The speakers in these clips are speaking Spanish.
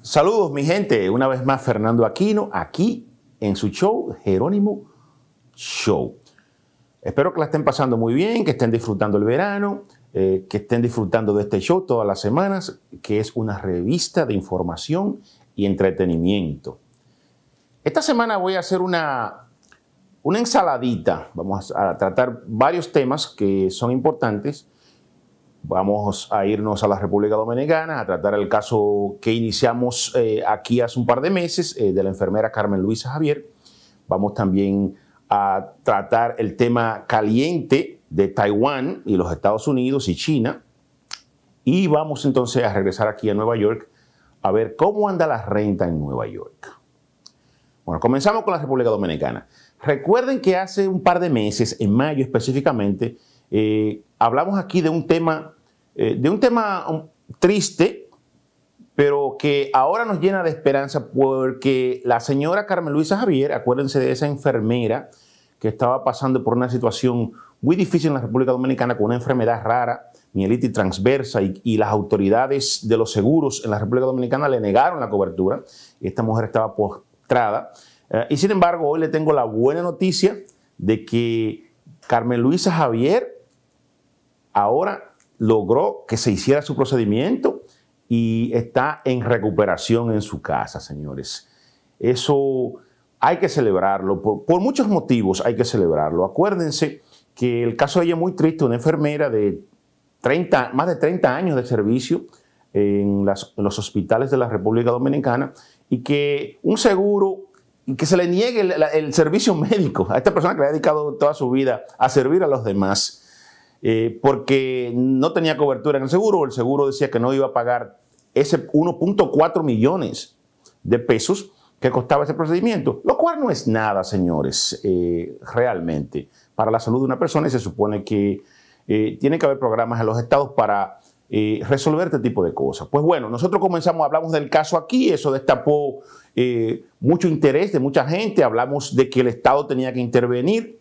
Saludos mi gente, una vez más Fernando Aquino aquí en su show Jerónimo Show. Espero que la estén pasando muy bien, que estén disfrutando el verano, eh, que estén disfrutando de este show todas las semanas, que es una revista de información y entretenimiento. Esta semana voy a hacer una una ensaladita, vamos a tratar varios temas que son importantes. Vamos a irnos a la República Dominicana a tratar el caso que iniciamos eh, aquí hace un par de meses eh, de la enfermera Carmen Luisa Javier. Vamos también a tratar el tema caliente de Taiwán y los Estados Unidos y China. Y vamos entonces a regresar aquí a Nueva York a ver cómo anda la renta en Nueva York. Bueno, comenzamos con la República Dominicana. Recuerden que hace un par de meses, en mayo específicamente, eh, hablamos aquí de un tema, eh, de un tema um, triste, pero que ahora nos llena de esperanza porque la señora Carmen Luisa Javier, acuérdense de esa enfermera que estaba pasando por una situación muy difícil en la República Dominicana con una enfermedad rara, mielitis transversa, y, y las autoridades de los seguros en la República Dominicana le negaron la cobertura. Esta mujer estaba postrada eh, y sin embargo, hoy le tengo la buena noticia de que Carmen Luisa Javier ahora logró que se hiciera su procedimiento y está en recuperación en su casa, señores. Eso hay que celebrarlo, por, muchos motivos hay que celebrarlo. Acuérdense que el caso de ella es muy triste, una enfermera de más de 30 años de servicio en, los hospitales de la República Dominicana y que un seguro que se le niegue el, servicio médico a esta persona que le ha dedicado toda su vida a servir a los demás, eh, porque no tenía cobertura en el seguro, o el seguro decía que no iba a pagar ese 1.4 millones de pesos que costaba ese procedimiento, lo cual no es nada, señores, eh, realmente, para la salud de una persona y se supone que eh, tiene que haber programas en los estados para resolver este tipo de cosas. Pues bueno, nosotros comenzamos, hablamos del caso aquí, eso destapó eh, mucho interés de mucha gente, hablamos de que el Estado tenía que intervenir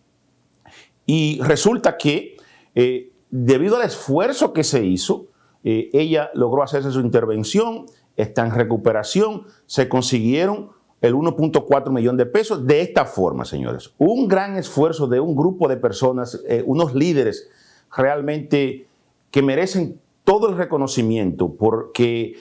y resulta que eh, debido al esfuerzo que se hizo, eh, ella logró hacerse su intervención, está en recuperación, se consiguieron el 1.4 millón de pesos de esta forma, señores. Un gran esfuerzo de un grupo de personas, unos líderes realmente que merecen todo el reconocimiento porque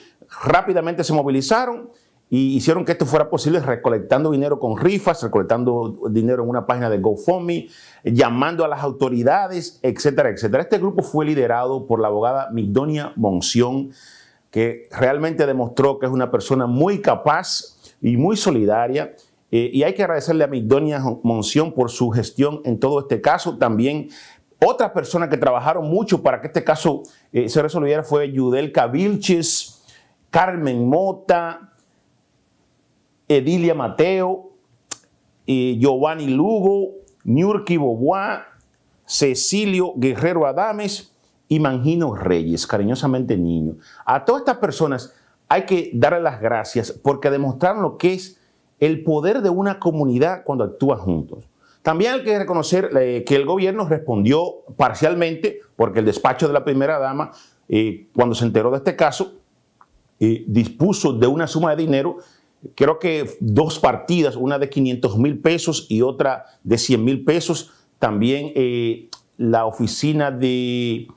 rápidamente se movilizaron y hicieron que esto fuera posible recolectando dinero con rifas, recolectando dinero en una página de GoFundMe, llamando a las autoridades, etcétera, etcétera. Este grupo fue liderado por la abogada Migdonia Monción, que realmente demostró que es una persona muy capaz y muy solidaria. Eh, y hay que agradecerle a Migdonia Monción por su gestión en todo este caso. También otras personas que trabajaron mucho para que este caso eh, se resolviera fue Judel Vilches, Carmen Mota, Edilia Mateo, eh, Giovanni Lugo, Niurki Bobois, Cecilio Guerrero Adames y Mangino Reyes, cariñosamente niño. A todas estas personas hay que darle las gracias porque demostraron lo que es el poder de una comunidad cuando actúa juntos. También hay que reconocer eh, que el gobierno respondió parcialmente porque el despacho de la primera dama, eh, cuando se enteró de este caso, eh, dispuso de una suma de dinero, creo que dos partidas, una de 500 mil pesos y otra de 100 mil pesos. También la oficina de,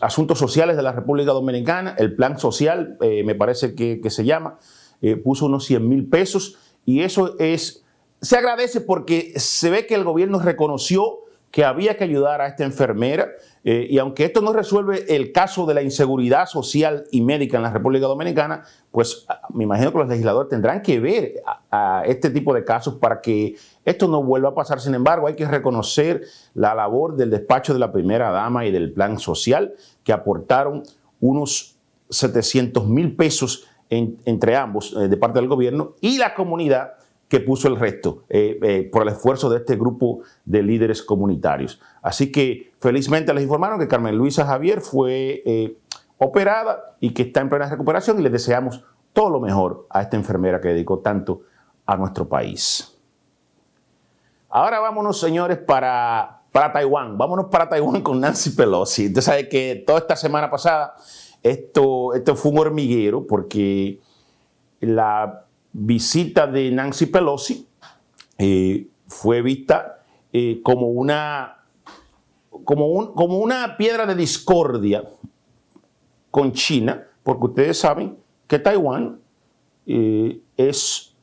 Asuntos Sociales de la República Dominicana, el Plan Social, me parece que se llama, puso unos 100 mil pesos y eso es se agradece porque se ve que el gobierno reconoció que había que ayudar a esta enfermera eh, y aunque esto no resuelve el caso de la inseguridad social y médica en la República Dominicana, pues ah, me imagino que los legisladores tendrán que ver a, este tipo de casos para que esto no vuelva a pasar. Sin embargo, hay que reconocer la labor del despacho de la primera dama y del plan social que aportaron unos 700 mil pesos entre ambos eh, de parte del gobierno y la comunidad que puso el resto eh, eh, por el esfuerzo de este grupo de líderes comunitarios. Así que felizmente les informaron que Carmen Luisa Javier fue eh, operada y que está en plena recuperación y les deseamos todo lo mejor a esta enfermera que dedicó tanto a nuestro país. Ahora vámonos, señores, para, para Taiwán. Vámonos para Taiwán con Nancy Pelosi. Usted sabe que toda esta semana pasada esto, esto fue un hormiguero porque la visita de Nancy Pelosi eh, fue vista eh, como, una, como, un, como una piedra de discordia con China, porque ustedes saben que Taiwán eh, es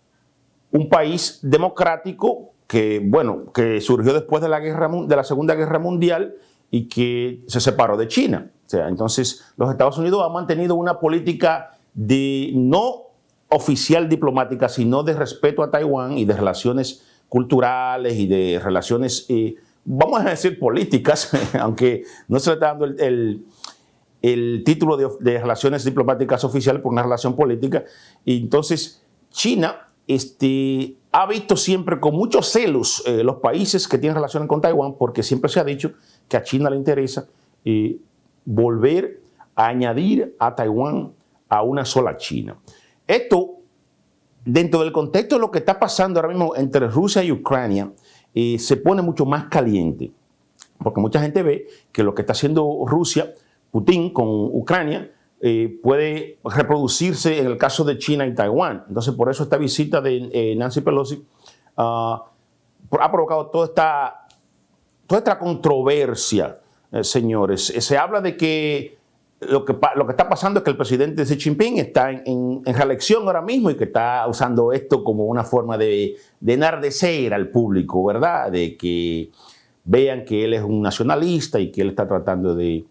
un país democrático que, bueno, que surgió después de la, guerra, de la Segunda Guerra Mundial y que se separó de China. O sea, entonces los Estados Unidos han mantenido una política de no oficial diplomática, sino de respeto a Taiwán y de relaciones culturales y de relaciones, eh, vamos a decir, políticas, aunque no se le está dando el, el, título de, relaciones diplomáticas oficiales por una relación política. Y entonces, China este, ha visto siempre con muchos celos eh, los países que tienen relaciones con Taiwán, porque siempre se ha dicho que a China le interesa eh, volver a añadir a Taiwán a una sola China. Esto, dentro del contexto de lo que está pasando ahora mismo entre Rusia y Ucrania, eh, se pone mucho más caliente, porque mucha gente ve que lo que está haciendo Rusia, Putin con Ucrania, eh, puede reproducirse en el caso de China y Taiwán. Entonces, por eso esta visita de eh, Nancy Pelosi ah, ha provocado toda esta, toda controversia, señores. Se habla de que lo que, está pasando es que el presidente Xi Jinping está en, reelección ahora mismo y que está usando esto como una forma de, enardecer al público, ¿verdad? De que vean que él es un nacionalista y que él está tratando de,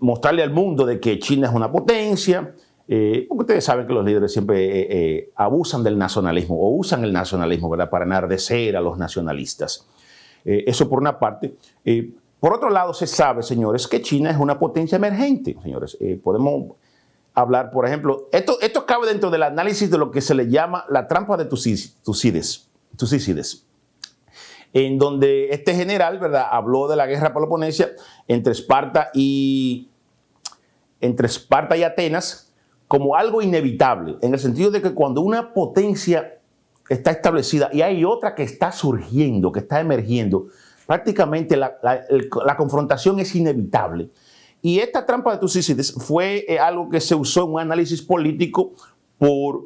mostrarle al mundo de que China es una potencia. Eh, porque ustedes saben que los líderes siempre eh, eh, abusan del nacionalismo o usan el nacionalismo ¿verdad? para enardecer a los nacionalistas. eso por una parte. Por otro lado, se sabe, señores, que China es una potencia emergente. Señores, eh, podemos hablar, por ejemplo, esto, esto cabe dentro del análisis de lo que se le llama la trampa de Tucídides, en donde este general, ¿verdad?, habló de la guerra peloponesia entre Esparta y, entre Esparta y Atenas como algo inevitable, en el sentido de que cuando una potencia está establecida y hay otra que está surgiendo, que está emergiendo, prácticamente la, confrontación es inevitable. Y esta trampa de Tucídides fue eh, algo que se usó en un análisis político por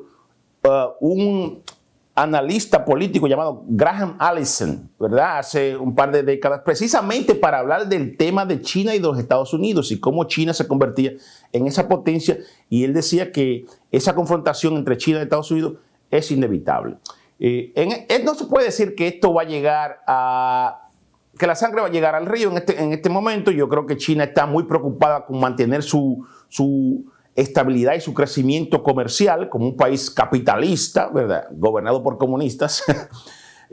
eh, un analista político llamado Graham Allison, ¿verdad? Hace un par de décadas, precisamente para hablar del tema de China y de los Estados Unidos y cómo China se convertía en esa potencia. Y él decía que esa confrontación entre China y Estados Unidos es inevitable. Eh, no se puede decir que esto va a llegar a que la sangre va a llegar al río en este, en este momento. Yo creo que China está muy preocupada con mantener su, su estabilidad y su crecimiento comercial como un país capitalista, ¿verdad? Gobernado por comunistas.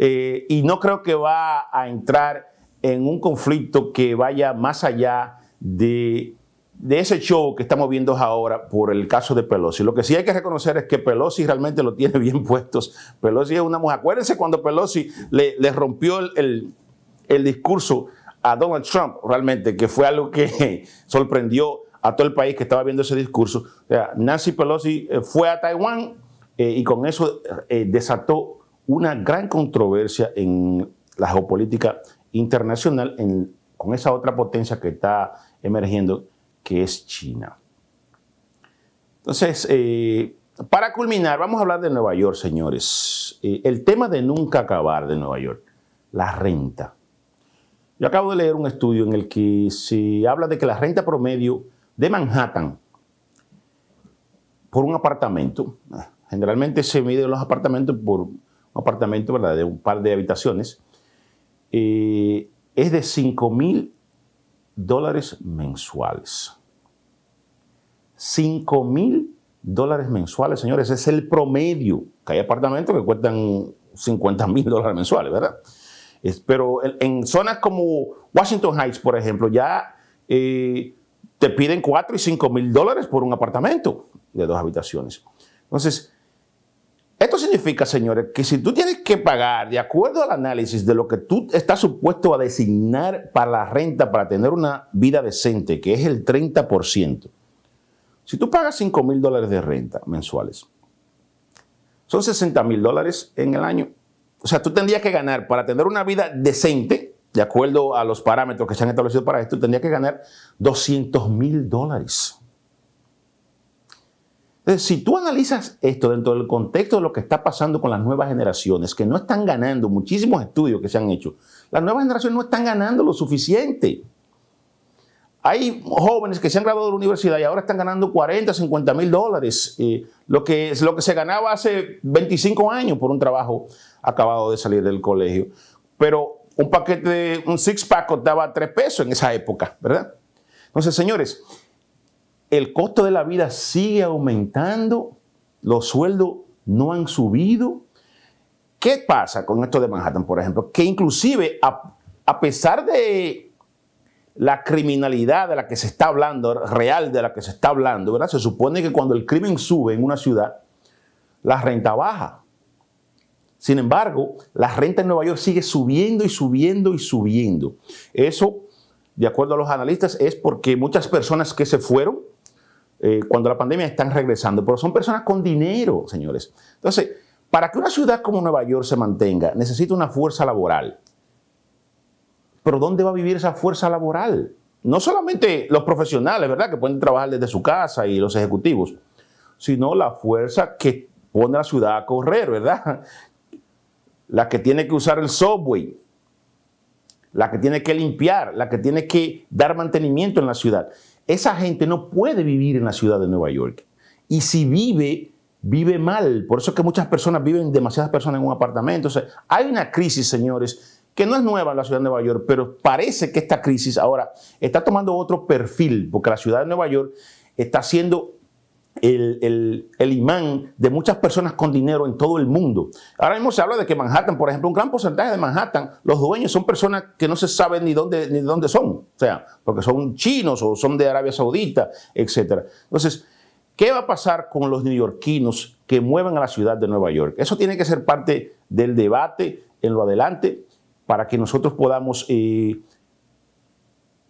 Eh, y no creo que va a entrar en un conflicto que vaya más allá de, ese show que estamos viendo ahora por el caso de Pelosi. Lo que sí hay que reconocer es que Pelosi realmente lo tiene bien puestos. Pelosi es una mujer. Acuérdense cuando Pelosi le, rompió el el discurso a Donald Trump, realmente, que fue algo que sorprendió a todo el país que estaba viendo ese discurso. Nancy Pelosi eh, fue a Taiwán eh, y con eso eh, desató una gran controversia en la geopolítica internacional con esa otra potencia que está emergiendo, que es China. Entonces, para culminar, vamos a hablar de Nueva York, señores. el tema de nunca acabar de Nueva York, la renta. Yo acabo de leer un estudio en el que se habla de que la renta promedio de Manhattan por un apartamento, generalmente se miden los apartamentos por un apartamento ¿verdad? de un par de habitaciones, eh, es de 5 mil dólares mensuales. 5 mil dólares mensuales, señores, es el promedio, que hay apartamentos que cuestan 50 mil dólares mensuales, ¿verdad? pero en, zonas como Washington Heights, por ejemplo, ya eh, te piden 4 y 5 mil dólares por un apartamento de dos habitaciones. Entonces, esto significa, señores, que si tú tienes que pagar, de acuerdo al análisis de lo que tú estás supuesto a designar para la renta, para tener una vida decente, que es el 30%, si tú pagas 5 mil dólares de renta mensuales, son 60 mil dólares en el año o sea, tú tendrías que ganar para tener una vida decente, de acuerdo a los parámetros que se han establecido para esto, tendrías que ganar 200 mil dólares. Entonces, si tú analizas esto dentro del contexto de lo que está pasando con las nuevas generaciones, que no están ganando, muchísimos estudios que se han hecho, las nuevas generaciones no están ganando lo suficiente. Hay jóvenes que se han graduado de la universidad y ahora están ganando 40, 50 mil dólares, lo, que, lo que se ganaba hace 25 años por un trabajo acabado de salir del colegio. Pero un paquete, de un six-pack costaba 3 pesos en esa época, ¿verdad? Entonces, señores, el costo de la vida sigue aumentando, los sueldos no han subido. ¿Qué pasa con esto de Manhattan, por ejemplo? Que inclusive, a pesar de la criminalidad de la que se está hablando, real de la que se está hablando, Se supone que cuando el crimen sube en una ciudad, la renta baja. Sin embargo, la renta en Nueva York sigue subiendo y subiendo y subiendo. Eso, de acuerdo a los analistas, es porque muchas personas que se fueron eh, cuando la pandemia están regresando, pero son personas con dinero, señores. Entonces, para que una ciudad como Nueva York se mantenga, necesita una fuerza laboral pero ¿dónde va a vivir esa fuerza laboral? No solamente los profesionales, ¿verdad? Que pueden trabajar desde su casa y los ejecutivos, sino la fuerza que pone la ciudad a correr, ¿verdad? La que tiene que usar el subway, la que tiene que limpiar, la que tiene que dar mantenimiento en la ciudad. Esa gente no puede vivir en la ciudad de Nueva York. Y si vive, vive mal. Por eso es que muchas personas viven, demasiadas personas en un apartamento. hay una crisis, señores, que no es nueva en la ciudad de Nueva York, pero parece que esta crisis ahora está tomando otro perfil, porque la ciudad de Nueva York está siendo el, imán de muchas personas con dinero en todo el mundo. Ahora mismo se habla de que Manhattan, por ejemplo, un gran porcentaje de Manhattan, los dueños son personas que no se saben ni dónde, ni dónde son, o sea, porque son chinos o son de Arabia Saudita, etc. Entonces, ¿qué va a pasar con los neoyorquinos que mueven a la ciudad de Nueva York? Eso tiene que ser parte del debate en lo adelante para que nosotros podamos eh,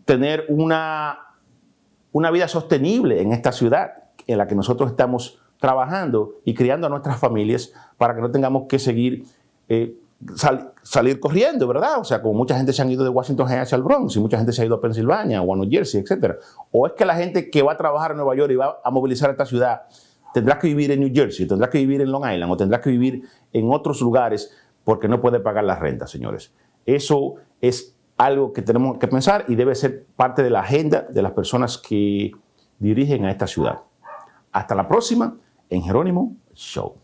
tener una, una vida sostenible en esta ciudad en la que nosotros estamos trabajando y criando a nuestras familias para que no tengamos que seguir eh, salir corriendo, ¿verdad? O sea, como mucha gente se han ido de Washington hacia el Bronx y mucha gente se ha ido a Pensilvania o a New Jersey, etc. O es que la gente que va a trabajar en Nueva York y va a movilizar a esta ciudad tendrá que vivir en New Jersey, tendrá que vivir en Long Island o tendrá que vivir en otros lugares porque no puede pagar las rentas, señores. Eso es algo que tenemos que pensar y debe ser parte de la agenda de las personas que dirigen a esta ciudad. Hasta la próxima en Jerónimo Show.